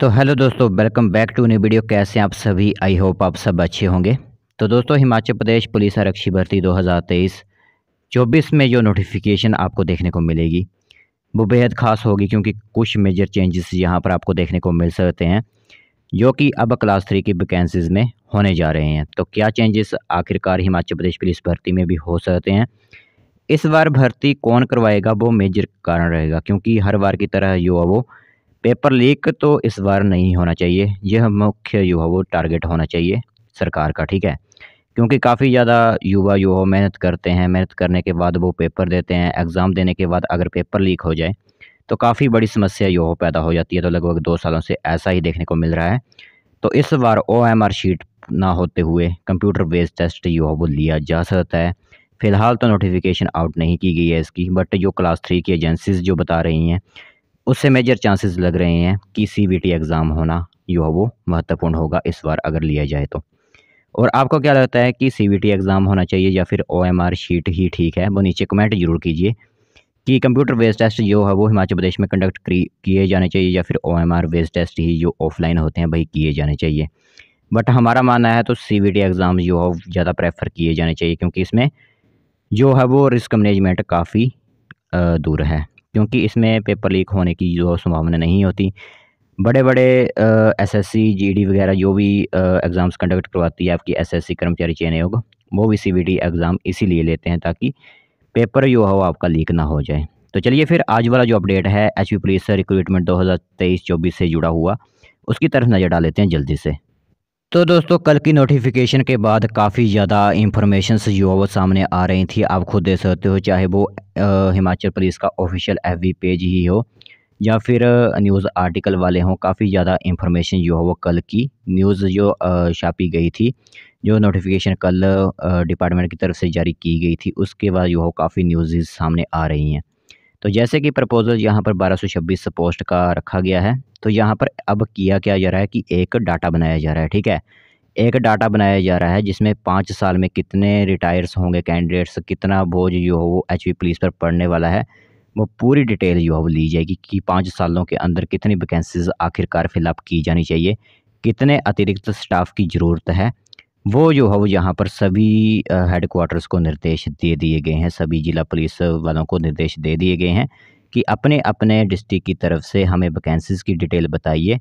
तो हेलो दोस्तों welcome back to new video कैसे हैं आप सभी आई होप आप सब अच्छे होंगे तो दोस्तों हिमाचल प्रदेश पुलिस आरक्षी भर्ती 2023 24 में जो नोटिफिकेशन आपको देखने को मिलेगी वो बेहद ख़ास होगी क्योंकि कुछ मेजर चेंजेस यहाँ पर आपको देखने को मिल सकते हैं जो कि अब क्लास थ्री की वैकेंसीज़ में होने जा रहे हैं तो क्या चेंजेस आखिरकार हिमाचल प्रदेश पुलिस भर्ती में भी हो सकते हैं इस बार भर्ती कौन करवाएगा वो मेजर कारण रहेगा क्योंकि हर बार की तरह जो वो पेपर लीक तो इस बार नहीं होना चाहिए यह मुख्य जो है वो टारगेट होना चाहिए सरकार का ठीक है क्योंकि काफ़ी ज़्यादा युवा युवा मेहनत करते हैं मेहनत करने के बाद वो पेपर देते हैं एग्ज़ाम देने के बाद अगर पेपर लीक हो जाए तो काफ़ी बड़ी समस्या युवा पैदा हो जाती है तो लगभग दो सालों से ऐसा ही देखने को मिल रहा है तो इस बार ओ एम आर शीट ना होते हुए कंप्यूटर बेस्ड टेस्ट जो है वो लिया जा सकता है फ़िलहाल तो नोटिफिकेशन आउट नहीं की गई है इसकी बट जो क्लास थ्री की एजेंसीज जो बता रही हैं उससे मेजर चांसेस लग रहे हैं कि सी बी टी एग्ज़ाम होना जो है वो महत्वपूर्ण होगा इस बार अगर लिया जाए तो और आपको क्या लगता है कि सी बी टी एग्ज़ाम होना चाहिए या फिर ओ एम आर शीट ही ठीक है वो नीचे कमेंट जरूर कीजिए कि कंप्यूटर बेस्ड टेस्ट जो है वो हिमाचल प्रदेश में कंडक्ट किए जाने चाहिए या फिर O M R based test ही जो ऑफलाइन होते हैं वही किए जाने चाहिए बट हमारा मानना है तो सी बी टी एग्ज़ाम जो है ज़्यादा प्रेफर किए जाने चाहिए क्योंकि इसमें जो है वो रिस्क मैनेजमेंट काफ़ी दूर है क्योंकि इसमें पेपर लीक होने की जो संभावना नहीं होती बड़े बड़े एस एस वगैरह जो भी एग्ज़ाम्स कंडक्ट करवाती है आपकी एस कर्मचारी चयन आयोग वो भी सी एग्ज़ाम इसीलिए लेते हैं ताकि पेपर जो हो आपका लीक ना हो जाए तो चलिए फिर आज वाला जो अपडेट है एच पुलिस रिक्रूटमेंट 2023-24 से जुड़ा हुआ उसकी तरफ नज़र डाल लेते हैं जल्दी से तो दोस्तों कल की नोटिफिकेशन के बाद काफ़ी ज़्यादा इंफॉर्मेशन जो सामने आ रही थी आप खुद देख सकते हो चाहे वो हिमाचल प्रदेश का ऑफिशियल एफ पेज ही हो या फिर न्यूज़ आर्टिकल वाले हों काफ़ी ज़्यादा इंफॉर्मेशन जो है वो कल की न्यूज़ जो छापी गई थी जो नोटिफिकेशन कल डिपार्टमेंट की तरफ से जारी की गई थी उसके बाद जो हो काफ़ी न्यूज़ सामने आ रही हैं तो जैसे कि प्रपोज़ल यहाँ पर 1226 पोस्ट का रखा गया है तो यहाँ पर अब किया क्या जा रहा है कि एक डाटा बनाया जा रहा है ठीक है एक डाटा बनाया जा रहा है जिसमें पाँच साल में कितने रिटायर्स होंगे कैंडिडेट्स कितना बोझ जो हो वो एच पुलिस पर पड़ने वाला है वो पूरी डिटेल जो है वो ली जाएगी कि पाँच सालों के अंदर कितनी वैकेंसीज आखिरकार फिलअप की जानी चाहिए कितने अतिरिक्त स्टाफ की ज़रूरत है वो जो है वो यहाँ पर सभी हेड को निर्देश दे दिए गए हैं सभी जिला पुलिस वालों को निर्देश दे दिए गए हैं कि अपने अपने डिस्ट्रिक्ट की तरफ से हमें वैकेंसीज़ की डिटेल बताइए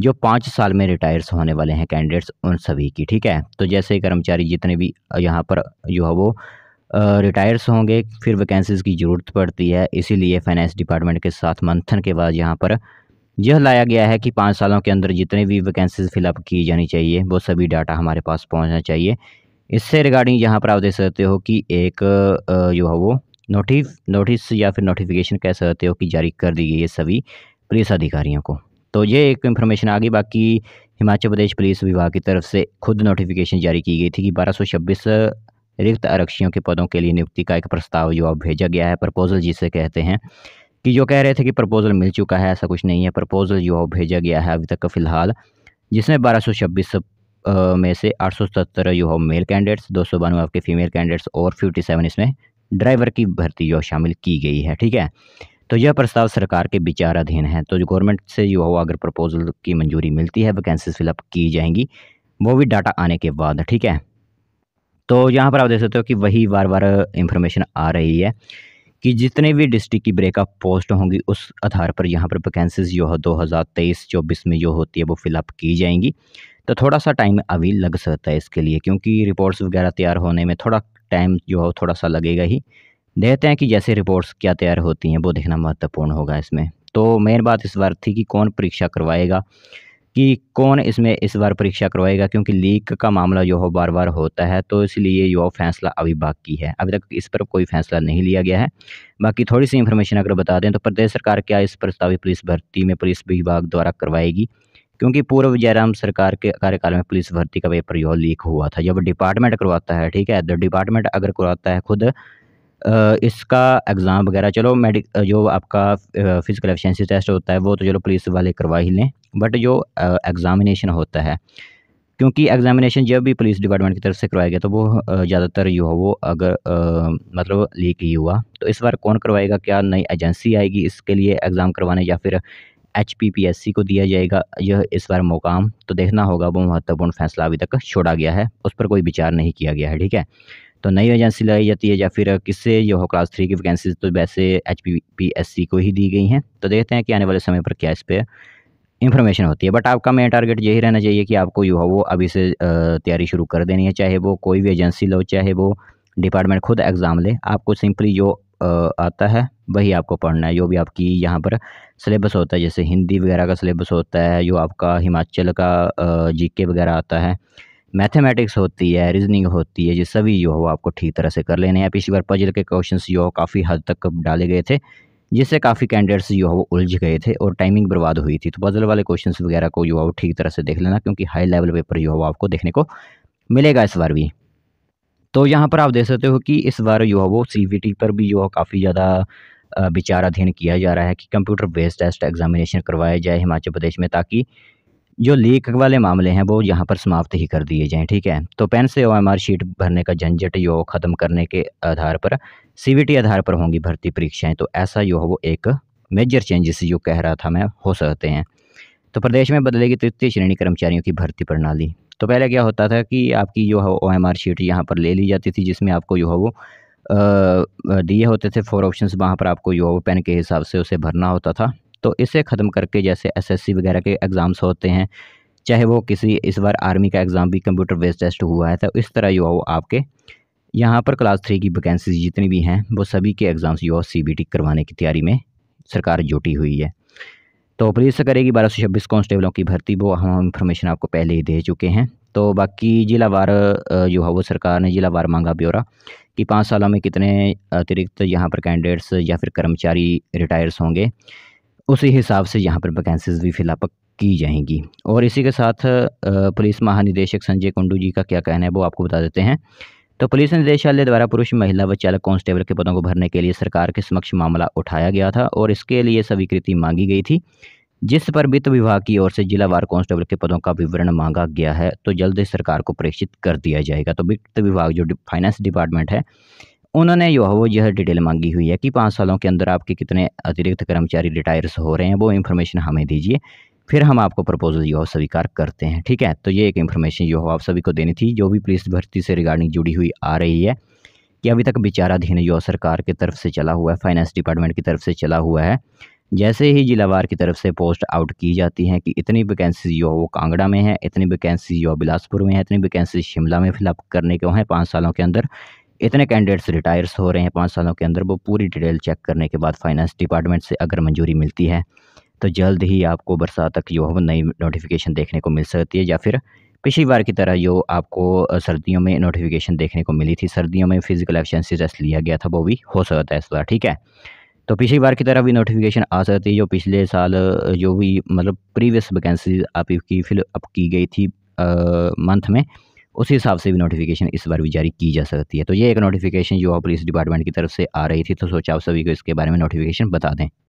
जो पाँच साल में रिटायर्स होने वाले हैं कैंडिडेट्स उन सभी की ठीक है तो जैसे कर्मचारी जितने भी यहाँ पर जो है वो रिटायर्स होंगे फिर वैकेंसीज़ की ज़रूरत पड़ती है इसीलिए फाइनेंस डिपार्टमेंट के साथ मंथन के बाद यहाँ पर यह लाया गया है कि पाँच सालों के अंदर जितने भी वैकेंसीज फिलअप की जानी चाहिए वो सभी डाटा हमारे पास पहुंचना चाहिए इससे रिगार्डिंग यहाँ पर आप देख सकते हो कि एक जो है वो नोटिस नोटिस या फिर नोटिफिकेशन कह सकते हो कि जारी कर दी गई है सभी पुलिस अधिकारियों को तो ये एक इन्फॉर्मेशन आ गई बाकी हिमाचल प्रदेश पुलिस विभाग की तरफ से खुद नोटिफिकेशन जारी की गई थी कि बारह रिक्त आरक्षियों के पदों के लिए नियुक्ति का एक प्रस्ताव जो अब भेजा गया है प्रपोजल जिसे कहते हैं कि जो कह रहे थे कि प्रपोज़ल मिल चुका है ऐसा कुछ नहीं है प्रपोज़ल जो भेजा गया है अभी तक फ़िलहाल जिसमें बारह सौ छब्बीस में से आठ सौ जो है मेल कैंडिडेट्स दो सौ बानवे आपके फीमेल कैंडिडेट्स और फिफ्टी सेवन इसमें ड्राइवर की भर्ती जो शामिल की गई है ठीक है तो यह प्रस्ताव सरकार के विचाराधीन है तो जो गवर्नमेंट से जो हो अगर प्रपोजल की मंजूरी मिलती है वैकेंसी फिलअप की जाएंगी वो भी डाटा आने के बाद ठीक है तो यहाँ पर आप देख सकते हो कि वही बार बार इंफॉर्मेशन आ रही है कि जितने भी डिस्ट्रिक्ट की ब्रेकअप पोस्ट होंगी उस आधार पर यहाँ पर वैकेंसीज जो है दो हज़ार तेईस चौबीस में जो होती है वो फिलअप की जाएंगी तो थोड़ा सा टाइम अभी लग सकता है इसके लिए क्योंकि रिपोर्ट्स वगैरह तैयार होने में थोड़ा टाइम जो है थोड़ा सा लगेगा ही देखते हैं कि जैसे रिपोर्ट्स क्या तैयार होती हैं वो देखना महत्वपूर्ण होगा इसमें तो मेन बात इस बार थी कि कौन परीक्षा करवाएगा कि कौन इसमें इस बार परीक्षा करवाएगा क्योंकि लीक का मामला जो हो बार बार होता है तो इसलिए यो फैसला अभी बाकी है अभी तक इस पर कोई फैसला नहीं लिया गया है बाकी थोड़ी सी इन्फॉर्मेशन अगर बता दें तो प्रदेश सरकार क्या इस प्रस्तावित पुलिस भर्ती में पुलिस विभाग द्वारा करवाएगी क्योंकि पूर्व जयराम सरकार के कार्यकाल में पुलिस भर्ती का पेपर जो लीक हुआ था जब डिपार्टमेंट करवाता है ठीक है द तो डिपार्टमेंट अगर करवाता है खुद इसका एग्ज़ाम वगैरह चलो मेडिक जो आपका फिज़िकल एफिशिएंसी टेस्ट होता है वो तो चलो पुलिस वाले करवा ही लें बट जो एग्ज़ामिनेशन होता है क्योंकि एग्ज़ामिनेशन जब भी पुलिस डिपार्टमेंट की तरफ से करवाया गया तो वो ज़्यादातर जो है वो अगर आ, मतलब लीक ही हुआ तो इस बार कौन करवाएगा क्या नई एजेंसी आएगी इसके लिए एग्ज़ाम करवाने या फिर H P P S C को दिया जाएगा यह इस बार मुकाम तो देखना होगा वो महत्वपूर्ण फैसला अभी तक छोड़ा गया है उस पर कोई विचार नहीं किया गया है ठीक है तो नई एजेंसी लगाई जाती है या फिर किससे जो हो क्लास थ्री की वैकेंसीज तो वैसे H P P S C को ही दी गई हैं तो देखते हैं कि आने वाले समय पर क्या इस पर इन्फॉर्मेशन होती है बट आपका मेन टारगेट यही रहना चाहिए कि आपको जो है वो अभी से तैयारी शुरू कर देनी है चाहे वो कोई भी एजेंसी लो चाहे वो डिपार्टमेंट खुद एग्ज़ाम ले आपको सिंपली जो आता है वही आपको पढ़ना है जो भी आपकी यहाँ पर सिलेबस होता है जैसे हिंदी वगैरह का सिलेबस होता है जो आपका हिमाचल का जीके वगैरह आता है मैथमेटिक्स होती है रीजनिंग होती है ये सभी जो हो आपको ठीक तरह से कर लेने हैं पिछली बार पजल के क्वेश्चंस जो काफ़ी हद तक डाले गए थे जिससे काफ़ी कैंडिडेट्स जो है वो उलझ गए थे और टाइमिंग बर्बाद हुई थी तो बदल वाले क्वेश्चन वगैरह को जो है वो ठीक तरह से देख लेना क्योंकि हाई लेवल पेपर जो है वो आपको देखने को मिलेगा इस बार भी तो यहाँ पर आप देख सकते हो कि इस बार जो है वो सी पर भी जो है काफ़ी ज़्यादा विचाराधीन किया जा रहा है कि कंप्यूटर बेस्ड टेस्ट एग्जामिनेशन करवाया जाए हिमाचल प्रदेश में ताकि जो लीक वाले मामले हैं वो यहाँ पर समाप्त ही कर दिए जाएँ ठीक है तो पेन से ओ शीट भरने का झंझट यो ख़त्म करने के आधार पर सीबीटी आधार पर होंगी भर्ती परीक्षाएं तो ऐसा जो है वो एक मेजर चेंजेस जो कह रहा था मैं हो सकते हैं तो प्रदेश में बदलेगी तृतीय श्रेणी कर्मचारियों की भर्ती प्रणाली तो पहले क्या होता था कि आपकी जो है ओ एम आर शीट यहाँ पर ले ली जाती थी जिसमें आपको जो है वो दिए होते थे फोर ऑप्शंस वहाँ पर आपको जो है वो पेन के हिसाब से उसे भरना होता था तो इसे ख़त्म करके जैसे एसएससी वगैरह के एग्ज़ाम्स होते हैं चाहे वो किसी इस बार आर्मी का एग्ज़ाम भी कंप्यूटर बेस्ड टेस्ट हुआ है तो इस तरह जो वो आपके यहाँ पर क्लास थ्री की वैकेंसीज जितनी भी हैं वो सभी के एग्ज़ाम्स जो सी करवाने की तैयारी में सरकार जुटी हुई है तो पुलिस करेगी बारह सौ छब्बीस कॉन्स्टेबलों की भर्ती वो हम इन्फॉर्मेशन आपको पहले ही दे चुके हैं तो बाकी ज़िला वार जो है वो सरकार ने जिलावार मांगा ब्यौरा कि पाँच सालों में कितने अतिरिक्त यहाँ पर कैंडिडेट्स या फिर कर्मचारी रिटायर्स होंगे उसी हिसाब से यहाँ पर वैकेंसीज भी फिलअप की जाएंगी और इसी के साथ पुलिस महानिदेशक संजय कुंडू जी का क्या कहना है वो आपको बता देते हैं तो पुलिस निदेशालय द्वारा पुरुष महिला व चालक कांस्टेबल के पदों को भरने के लिए सरकार के समक्ष मामला उठाया गया था और इसके लिए स्वीकृति मांगी गई थी जिस पर वित्त विभाग की ओर से जिलावार कांस्टेबल के पदों का विवरण मांगा गया है तो जल्द ही सरकार को प्रेषित कर दिया जाएगा तो वित्त विभाग जो फाइनेंस डिपार्टमेंट है उन्होंने जो है वो यह डिटेल मांगी हुई है कि पाँच सालों के अंदर आपके कितने अतिरिक्त कर्मचारी रिटायर्स हो रहे हैं वो इन्फॉर्मेशन हमें दीजिए फिर हम आपको प्रपोजल जो है स्वीकार करते हैं ठीक है तो ये एक इन्फॉर्मेशन जो है आप सभी को देनी थी जो भी पुलिस भर्ती से रिगार्डिंग जुड़ी हुई आ रही है कि अभी तक विचाराधीन जो सरकार की तरफ से चला हुआ है फाइनेंस डिपार्टमेंट की तरफ से चला हुआ है जैसे ही जिलावार की तरफ से पोस्ट आउट की जाती हैं कि इतनी वैकेंसी जो वो कांगड़ा में है इतनी वैकेंसी जो बिलासपुर में है इतनी वैकेंसी शिमला में फिलअप करने के हैं पाँच सालों के अंदर इतने कैंडिडेट्स रिटायर्स हो रहे हैं पाँच सालों के अंदर वो पूरी डिटेल चेक करने के बाद फाइनेंस डिपार्टमेंट से अगर मंजूरी मिलती है तो जल्द ही आपको बरसात तक जो है नई नोटिफिकेशन देखने को मिल सकती है या फिर पिछली बार की तरह जो आपको सर्दियों में नोटिफिकेशन देखने को मिली थी सर्दियों में फिज़िकल एफिशेंसी टेस्ट लिया गया था वो भी हो सकता है इस बार ठीक है तो पिछली बार की तरह भी नोटिफिकेशन आ सकती है जो पिछले साल जो भी मतलब प्रीवियस वैकेंसी आपकी फिल अप की गई थी मंथ में उसी हिसाब से भी नोटिफिकेशन इस बार भी जारी की जा सकती है तो ये एक नोटिफिकेशन युवा पुलिस डिपार्टमेंट की तरफ से आ रही थी तो सोचा आप सभी को इसके बारे में नोटिफिकेशन बता दें